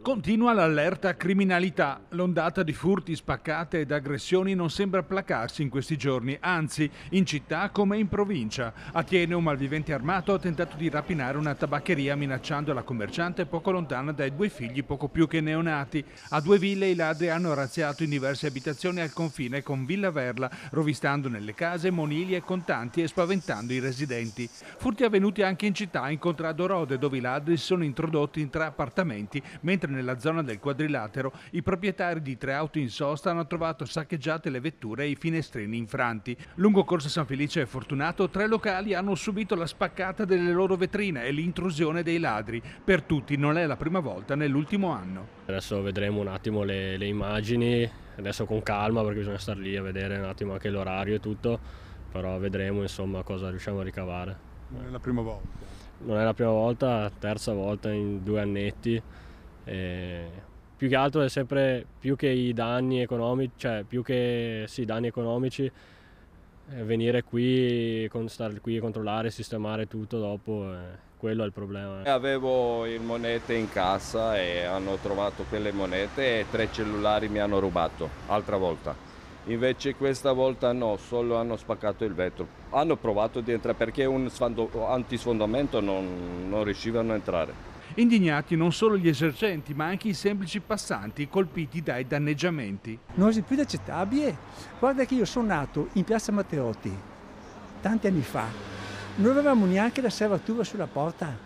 Continua l'allerta criminalità. L'ondata di furti, spaccate ed aggressioni non sembra placarsi in questi giorni, anzi, in città come in provincia. A Tiene un malvivente armato ha tentato di rapinare una tabaccheria minacciando la commerciante poco lontana dai due figli poco più che neonati. A due ville i ladri hanno razziato in diverse abitazioni al confine con Villa Verla, rovistando nelle case monili e contanti e spaventando i residenti. Furti avvenuti anche in città in Contrado Rode, dove i ladri si sono introdotti in tre appartamenti mentre nella zona del quadrilatero i proprietari di tre auto in sosta hanno trovato saccheggiate le vetture e i finestrini infranti. Lungo Corso San Felice e Fortunato tre locali hanno subito la spaccata delle loro vetrine e l'intrusione dei ladri. Per tutti non è la prima volta nell'ultimo anno. Adesso vedremo un attimo le, le immagini, adesso con calma perché bisogna stare lì a vedere un attimo anche l'orario e tutto, però vedremo insomma cosa riusciamo a ricavare. Non è la prima volta? Non è la prima volta, terza volta in due annetti. E più che altro è sempre più che i danni economici, cioè più che sì, danni economici, eh, venire qui, stare qui a controllare, sistemare tutto dopo, eh, quello è il problema. Eh. Avevo il monete in cassa e hanno trovato quelle monete e tre cellulari mi hanno rubato, altra volta. Invece questa volta no, solo hanno spaccato il vetro. Hanno provato di entrare perché un sfando, antisfondamento non, non riuscivano a entrare. Indignati non solo gli esercenti ma anche i semplici passanti colpiti dai danneggiamenti. Non è più accettabile. Guarda che io sono nato in piazza Matteotti tanti anni fa. Non avevamo neanche la serratura sulla porta.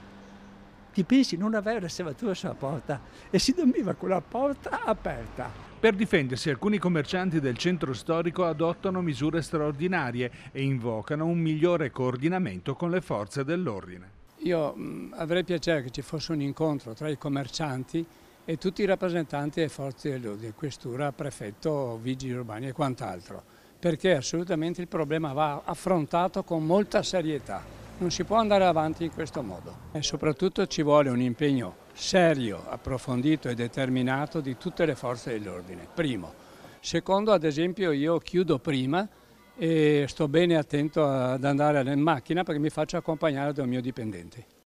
Ti pensi non avere la serratura sulla porta e si dormiva con la porta aperta. Per difendersi alcuni commercianti del centro storico adottano misure straordinarie e invocano un migliore coordinamento con le forze dell'ordine. Io mh, mm, avrei piacere che ci fosse un incontro tra i commercianti e tutti i rappresentanti delle forze dell'ordine, questura, prefetto, vigili urbani e quant'altro, perché assolutamente il problema va affrontato con molta serietà. Non si può andare avanti in questo modo e soprattutto ci vuole un impegno serio, approfondito e determinato di tutte le forze dell'ordine, primo. Secondo, ad esempio, io chiudo prima e sto bene attento ad andare in macchina perché mi faccio accompagnare da un mio dipendente.